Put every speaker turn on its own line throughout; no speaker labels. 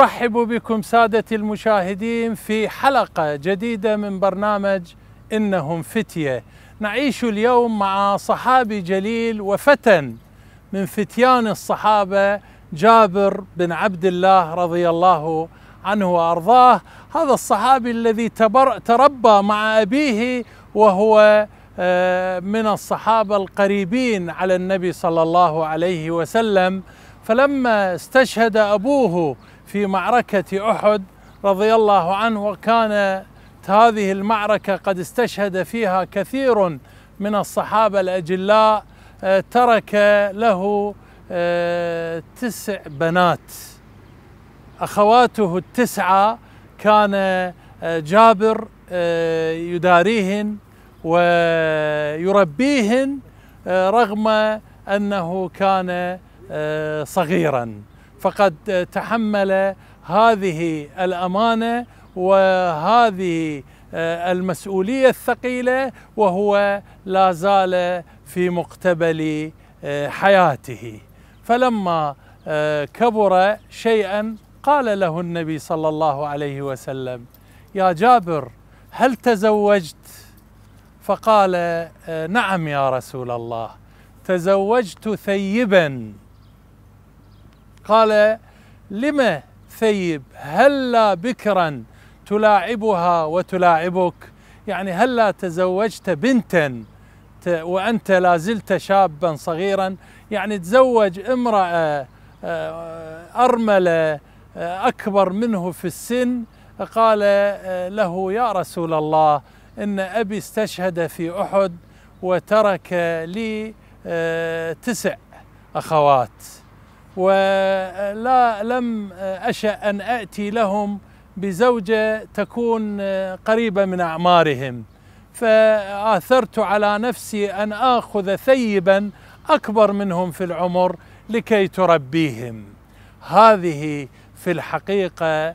أرحب بكم سادتي المشاهدين في حلقة جديدة من برنامج إنهم فتية نعيش اليوم مع صحابي جليل وفتى من فتيان الصحابة جابر بن عبد الله رضي الله عنه وأرضاه هذا الصحابي الذي تربى مع أبيه وهو آه، من الصحابة القريبين على النبي صلى الله عليه وسلم فلما استشهد أبوه في معركة أحد رضي الله عنه وكان هذه المعركة قد استشهد فيها كثير من الصحابة الأجلاء آه، ترك له آه، تسع بنات أخواته التسعة كان آه، جابر يداريهن ويربيهن رغم أنه كان صغيراً فقد تحمل هذه الامانه وهذه آه، المسؤوليه الثقيله وهو لا زال في مقتبل آه، حياته فلما آه، كبر شيئا قال له النبي صلى الله عليه وسلم يا جابر هل تزوجت فقال نعم يا رسول الله تزوجت ثيبا قال لم ثيب هلا بكرا تلاعبها وتلاعبك يعني هلا تزوجت بنتا وأنت لا زلت شابا صغيرا يعني تزوج امرأة آه، آه، أرملة آه، أكبر منه في السن قال له يا رسول الله إن أبي استشهد في أحد وترك لي تسع أخوات ولا لم أشأ أن أتي لهم بزوجة تكون قريبة من أعمارهم فآثرت على نفسي أن آخذ ثيبا أكبر منهم في العمر لكي تربيهم هذه في الحقيقة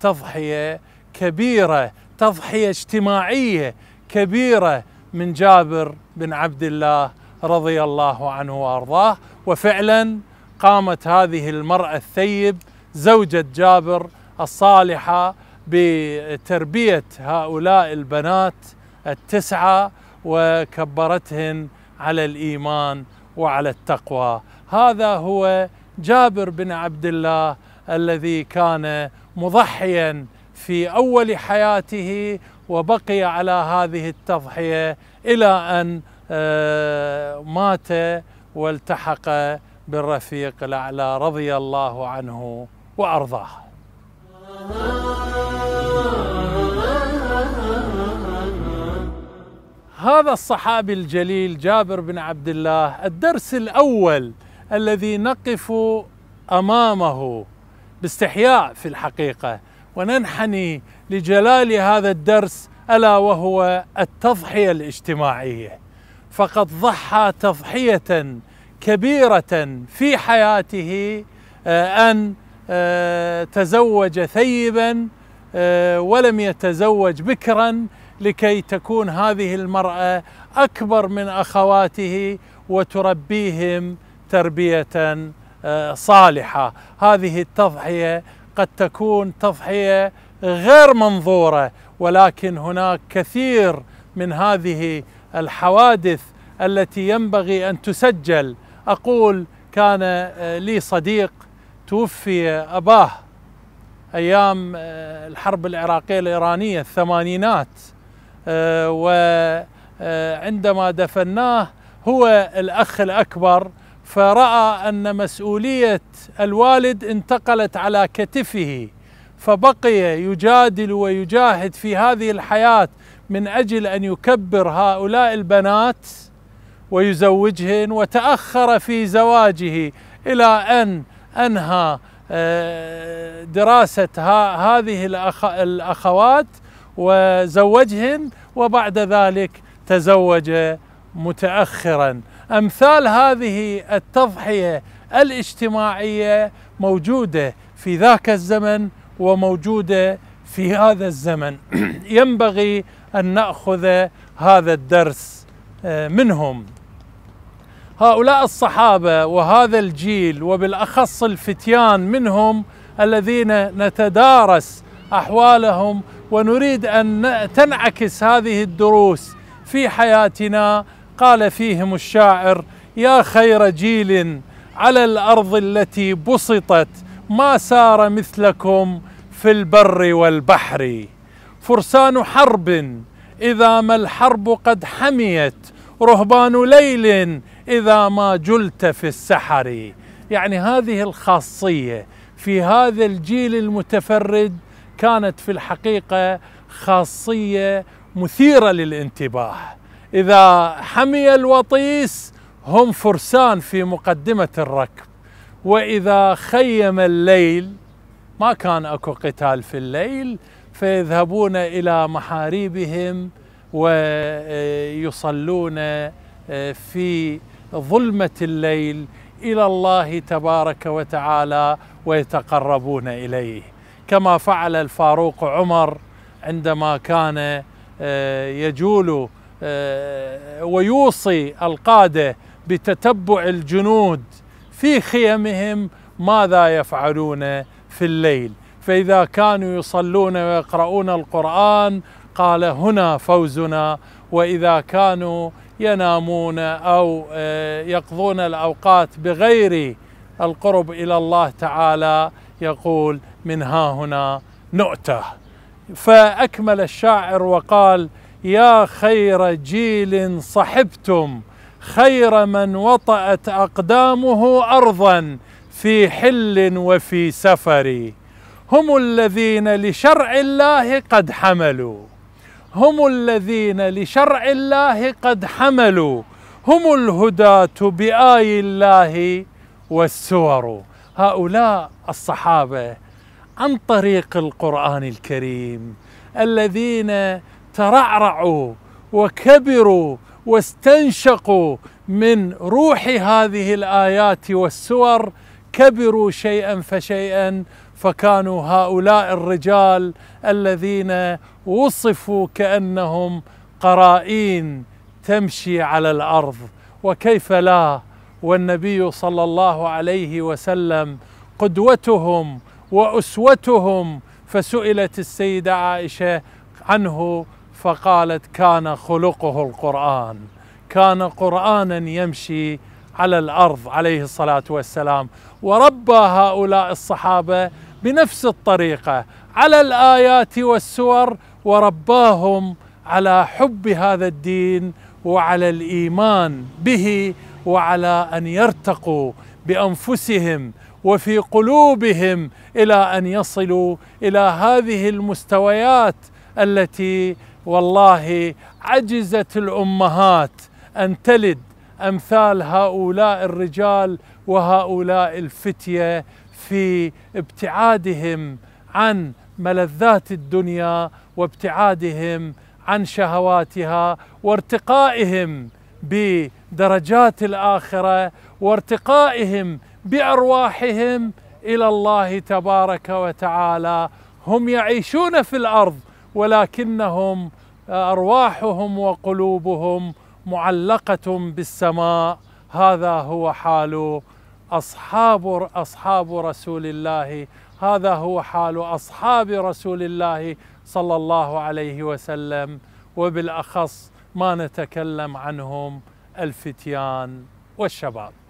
تضحية كبيرة تضحية اجتماعية كبيرة من جابر بن عبد الله رضي الله عنه وارضاه وفعلا قامت هذه المرأة الثيب زوجة جابر الصالحة بتربية هؤلاء البنات التسعة وكبرتهن على الإيمان وعلى التقوى هذا هو جابر بن عبد الله الذي كان مضحيا في أول حياته وبقي على هذه التضحية إلى أن آه، مات والتحق بالرفيق الأعلى رضي الله عنه وأرضاه هذا الصحابي الجليل جابر بن عبد الله الدرس الأول الذي نقف أمامه باستحياء في الحقيقة وننحني لجلال هذا الدرس ألا وهو التضحية الاجتماعية فقد ضحى تضحية كبيرة في حياته آه، أن آه، تزوج ثيبا آه، ولم يتزوج بكرا لكي تكون هذه المرأة أكبر من أخواته وتربيهم تربية صالحة هذه التضحية قد تكون تضحية غير منظورة ولكن هناك كثير من هذه الحوادث التي ينبغي أن تسجل أقول كان آه، لي صديق توفي أباه أيام آه، الحرب العراقية الإيرانية الثمانينات آه، وعندما دفناه هو الأخ الأكبر فرأى أن مسؤولية الوالد انتقلت على كتفه فبقي يجادل ويجاهد في هذه الحياة من أجل أن يكبر هؤلاء البنات ويزوجهن وتأخر في زواجه إلى أن أنهى آه، دراسة هذه الأخوات وزوجهن وبعد ذلك تزوج متأخرا أمثال هذه التضحية الاجتماعية موجودة في ذاك الزمن وموجودة في هذا الزمن ينبغي أن نأخذ هذا الدرس آه، منهم هؤلاء الصحابه وهذا الجيل وبالاخص الفتيان منهم الذين نتدارس احوالهم ونريد ان تنعكس هذه الدروس في حياتنا قال فيهم الشاعر يا خير جيل على الارض التي بسطت ما سار مثلكم في البر والبحر فرسان حرب إذا ما الحرب قد حميت رهبان ليل إذا ما جلت في السحر يعني هذه الخاصية في هذا الجيل المتفرد كانت في الحقيقة خاصية مثيرة للانتباه إذا حمي الوطيس هم فرسان في مقدمة الركب وإذا خيم الليل ما كان أكو قتال في الليل فيذهبون إلى محاريبهم ويصلون آه، في ظلمة الليل إلى الله تبارك وتعالى ويتقربون إليه كما فعل الفاروق عمر عندما كان آه، يجول آه، ويوصي القادة بتتبع الجنود في خيمهم ماذا يفعلون في الليل فإذا كانوا يصلون ويقرؤون القرآن قال هنا فوزنا وإذا كانوا ينامون أو آه، يقضون الأوقات بغير القرب إلى الله تعالى يقول من ها هنا نؤته فأكمل الشاعر وقال يا خير جيل صحبتم خير من وطأت أقدامه أرضا في حل وفي سفر هم الذين لشرع الله قد حملوا هم الذين لشرع الله قد حملوا هم الهداة بآي الله والسور هؤلاء الصحابة عن طريق القرآن الكريم الذين ترعرعوا وكبروا واستنشقوا من روح هذه الآيات والسور كبروا شيئا فشيئا فكانوا هؤلاء الرجال الذين وصفوا كانهم قرائين تمشي على الارض وكيف لا والنبي صلى الله عليه وسلم قدوتهم واسوتهم فسئلت السيده عائشه عنه فقالت كان خلقه القران كان قرانا يمشي على الارض عليه الصلاه والسلام وربى هؤلاء الصحابه بنفس الطريقه على الايات والسور ورباهم على حب هذا الدين وعلى الايمان به وعلى ان يرتقوا بانفسهم وفي قلوبهم الى ان يصلوا الى هذه المستويات التي والله عجزت الامهات ان تلد امثال هؤلاء الرجال وهؤلاء الفتيه في ابتعادهم عن ملذات الدنيا وابتعادهم عن شهواتها وارتقائهم بدرجات الاخره وارتقائهم بارواحهم الى الله تبارك وتعالى هم يعيشون في الارض ولكنهم آه، ارواحهم وقلوبهم معلقة بالسماء هذا هو حال أصحاب أصحاب رسول الله هذا هو حال أصحاب رسول الله صلى الله عليه وسلم وبالأخص ما نتكلم عنهم الفتيان والشباب